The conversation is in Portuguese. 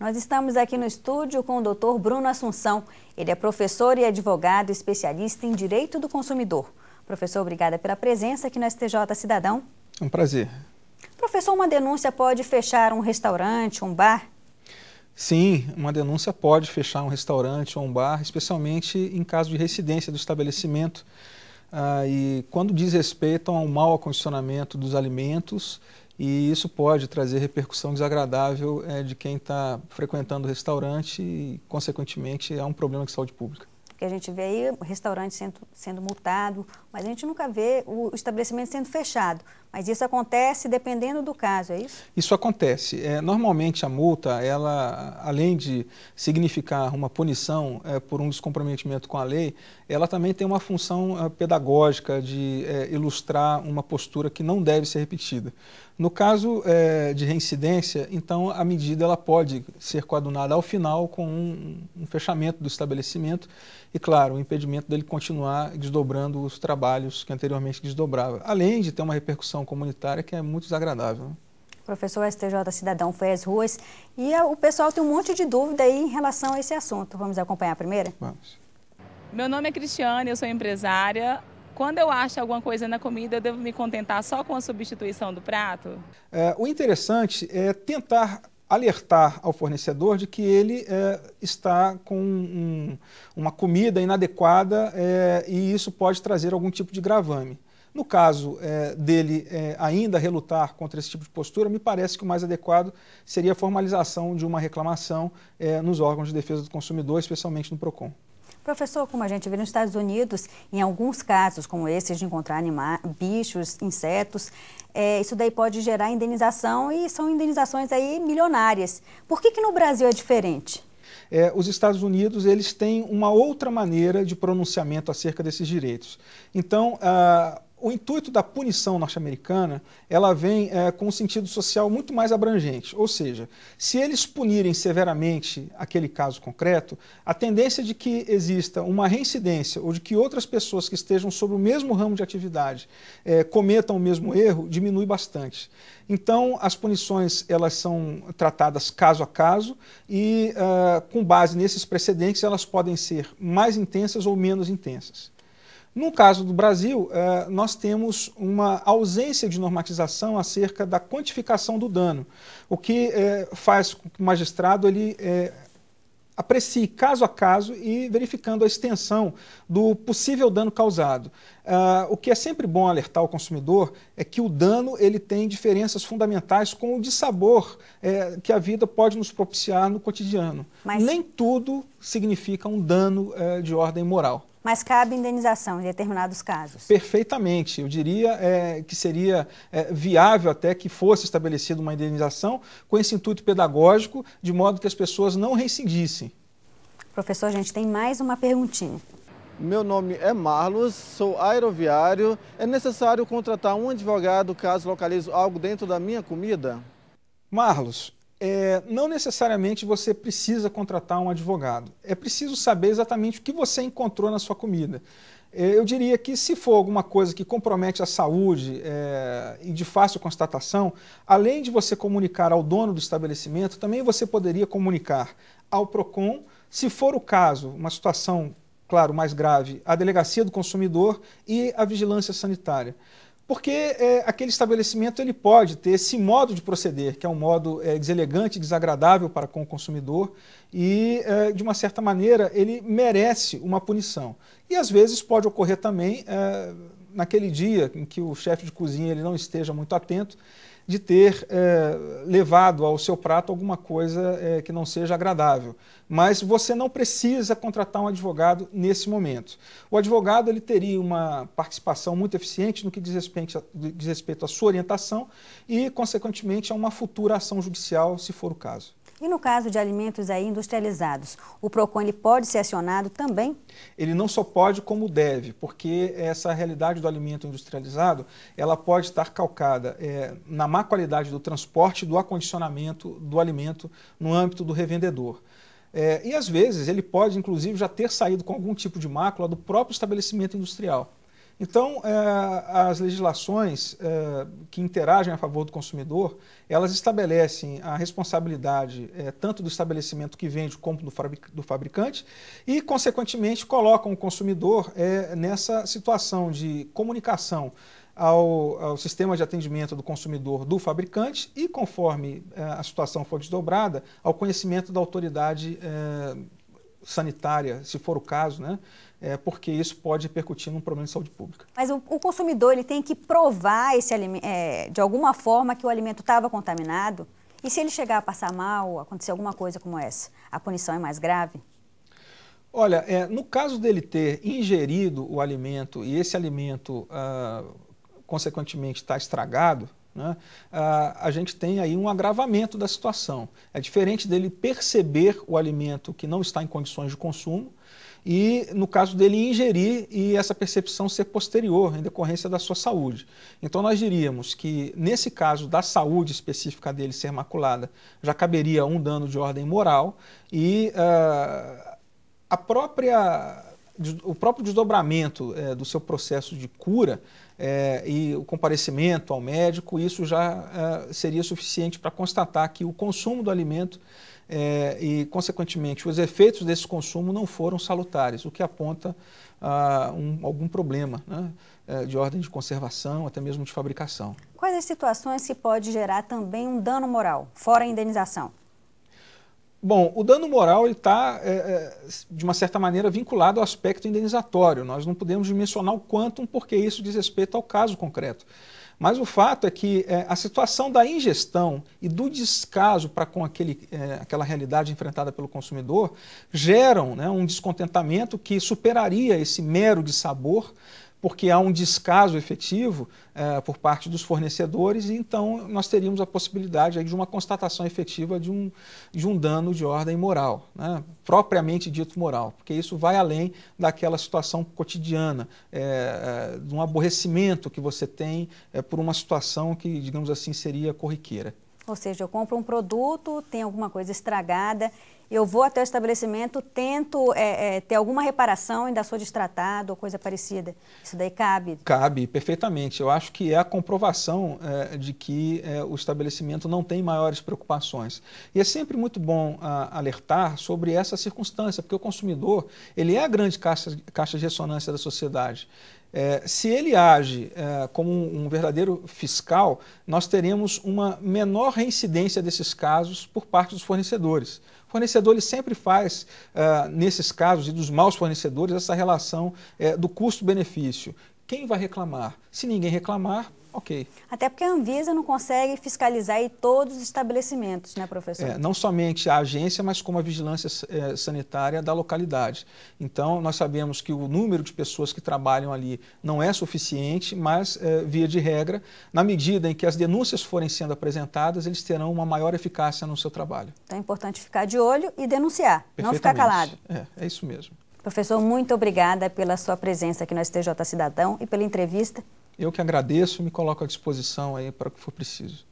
Nós estamos aqui no estúdio com o Dr. Bruno Assunção. Ele é professor e advogado especialista em direito do consumidor. Professor, obrigada pela presença aqui no STJ Cidadão. É um prazer. Professor, uma denúncia pode fechar um restaurante, um bar? Sim, uma denúncia pode fechar um restaurante ou um bar, especialmente em caso de residência do estabelecimento. Ah, e quando diz respeito ao mau acondicionamento dos alimentos e isso pode trazer repercussão desagradável é, de quem está frequentando o restaurante e, consequentemente, é um problema de saúde pública. Que a gente vê aí restaurante sendo, sendo multado, mas a gente nunca vê o estabelecimento sendo fechado. Mas isso acontece dependendo do caso, é isso? Isso acontece. É, normalmente a multa, ela, além de significar uma punição é, por um descomprometimento com a lei, ela também tem uma função é, pedagógica de é, ilustrar uma postura que não deve ser repetida. No caso é, de reincidência, então a medida ela pode ser coadunada ao final com um, um fechamento do estabelecimento e, claro, o impedimento dele continuar desdobrando os trabalhos que anteriormente desdobrava, além de ter uma repercussão comunitária que é muito desagradável. Né? Professor STJ Cidadão foi às ruas e eh, o pessoal tem um monte de dúvida aí em relação a esse assunto. Vamos acompanhar a primeira? Vamos. Meu nome é Cristiane, eu sou empresária. Quando eu acho alguma coisa na comida, eu devo me contentar só com a substituição do prato? É, o interessante é tentar alertar ao fornecedor de que ele é, está com um, uma comida inadequada é, e isso pode trazer algum tipo de gravame. No caso é, dele é, ainda relutar contra esse tipo de postura, me parece que o mais adequado seria a formalização de uma reclamação é, nos órgãos de defesa do consumidor, especialmente no PROCON. Professor, como a gente vê nos Estados Unidos, em alguns casos como esses de encontrar animais, bichos, insetos, é, isso daí pode gerar indenização e são indenizações aí milionárias. Por que, que no Brasil é diferente? É, os Estados Unidos eles têm uma outra maneira de pronunciamento acerca desses direitos. Então, ah, o intuito da punição norte-americana ela vem é, com um sentido social muito mais abrangente. Ou seja, se eles punirem severamente aquele caso concreto, a tendência de que exista uma reincidência ou de que outras pessoas que estejam sobre o mesmo ramo de atividade é, cometam o mesmo erro diminui bastante. Então, as punições elas são tratadas caso a caso e, uh, com base nesses precedentes, elas podem ser mais intensas ou menos intensas. No caso do Brasil, é, nós temos uma ausência de normatização acerca da quantificação do dano, o que é, faz com que o magistrado ele é, aprecie caso a caso e verificando a extensão do possível dano causado. o que é sempre bom alertar o consumidor é que o dano ele tem diferenças fundamentais com o dissabor sabor, que a vida pode nos propiciar no cotidiano. Mas... Nem tudo significa um dano de ordem moral mas cabe indenização em determinados casos. Perfeitamente. Eu diria é, que seria é, viável até que fosse estabelecida uma indenização com esse intuito pedagógico, de modo que as pessoas não reincidissem. Professor, a gente tem mais uma perguntinha. Meu nome é Marlos, sou aeroviário. É necessário contratar um advogado caso localize algo dentro da minha comida? Marlos, é, não necessariamente você precisa contratar um advogado. É preciso saber exatamente o que você encontrou na sua comida. É, eu diria que se for alguma coisa que compromete a saúde é, e de fácil constatação, além de você comunicar ao dono do estabelecimento, também você poderia comunicar ao PROCON, se for o caso, uma situação, claro, mais grave, à Delegacia do Consumidor e à Vigilância Sanitária porque é, aquele estabelecimento ele pode ter esse modo de proceder, que é um modo é, deselegante, desagradável para com o consumidor, e, é, de uma certa maneira, ele merece uma punição. E, às vezes, pode ocorrer também, é, naquele dia em que o chefe de cozinha ele não esteja muito atento, de ter é, levado ao seu prato alguma coisa é, que não seja agradável. Mas você não precisa contratar um advogado nesse momento. O advogado ele teria uma participação muito eficiente no que diz respeito, diz respeito à sua orientação e, consequentemente, a uma futura ação judicial, se for o caso. E no caso de alimentos aí industrializados, o PROCON ele pode ser acionado também? Ele não só pode, como deve, porque essa realidade do alimento industrializado, ela pode estar calcada é, na má qualidade do transporte, do acondicionamento do alimento no âmbito do revendedor. É, e às vezes ele pode, inclusive, já ter saído com algum tipo de mácula do próprio estabelecimento industrial. Então, é, as legislações é, que interagem a favor do consumidor, elas estabelecem a responsabilidade é, tanto do estabelecimento que vende como do fabricante e, consequentemente, colocam o consumidor nessa situação de comunicação ao, ao, sistema de atendimento do consumidor do fabricante e, conforme a situação for desdobrada, ao conhecimento da autoridade sanitária, se for o caso, né? É, porque isso pode repercutir num problema de saúde pública. Mas o, o consumidor ele tem que provar esse é, de alguma forma que o alimento estava contaminado. E se ele chegar a passar mal, acontecer alguma coisa como essa, a punição é mais grave? Olha, é, no caso dele ter ingerido o alimento e esse alimento, ah, consequentemente, está estragado, né? A, a gente tem aí um agravamento da situação. É diferente dele perceber o alimento que não está em condições de consumo e, no caso dele, ingerir e essa percepção ser posterior, em decorrência da sua saúde. Então, nós diríamos que, nesse caso da saúde específica dele ser maculada, já caberia um dano de ordem moral e uh, a própria o próprio desdobramento é, do seu processo de cura é, e o comparecimento ao médico, isso já é, seria suficiente para constatar que o consumo do alimento é, e, consequentemente, os efeitos desse consumo não foram salutares, o que aponta a ah, um, algum problema né? É, de ordem de conservação, até mesmo de fabricação. Quais as situações que pode gerar também um dano moral, fora a indenização? Bom, o dano moral está, é, é, de uma certa maneira, vinculado ao aspecto indenizatório. Nós não podemos dimensionar o quantum, porque isso diz respeito ao caso concreto. Mas o fato é que é, a situação da ingestão e do descaso para com aquele, é, aquela realidade enfrentada pelo consumidor geram né, um descontentamento que superaria esse mero de sabor porque há um descaso efetivo eh, por parte dos fornecedores e então nós teríamos a possibilidade aí, de uma constatação efetiva de um, de um dano de ordem moral, né? propriamente dito moral, porque isso vai além daquela situação cotidiana, eh, eh, de um aborrecimento que você tem por uma situação que, digamos assim, seria corriqueira. Ou seja, eu compro um produto, tem alguma coisa estragada eu vou até o estabelecimento, tento é, é, ter alguma reparação, ainda sou destratado ou coisa parecida. Isso daí cabe? Cabe, perfeitamente. Eu acho que é a comprovação é, de que é, o estabelecimento não tem maiores preocupações. E é sempre muito bom a, alertar sobre essa circunstância, porque o consumidor ele é a grande caixa, caixa de ressonância da sociedade. É, se ele age é, como um, um, verdadeiro fiscal, nós teremos uma menor reincidência desses casos por parte dos fornecedores. O fornecedor ele sempre faz, é, nesses casos e dos maus fornecedores, essa relação é, do custo-benefício. Quem vai reclamar? Se ninguém reclamar, Ok. Até porque a Anvisa não consegue fiscalizar aí todos os estabelecimentos, né, professor? É, não somente a agência, mas como a vigilância é, sanitária da localidade. Então, nós sabemos que o número de pessoas que trabalham ali não é suficiente, mas, é, via de regra, na medida em que as denúncias forem sendo apresentadas, eles terão uma maior eficácia no seu trabalho. Então, é importante ficar de olho e denunciar, não ficar calado. É, é isso mesmo. Professor, muito obrigada pela sua presença aqui no STJ Cidadão e pela entrevista. Eu que agradeço e me coloco à disposição aí para o que for preciso.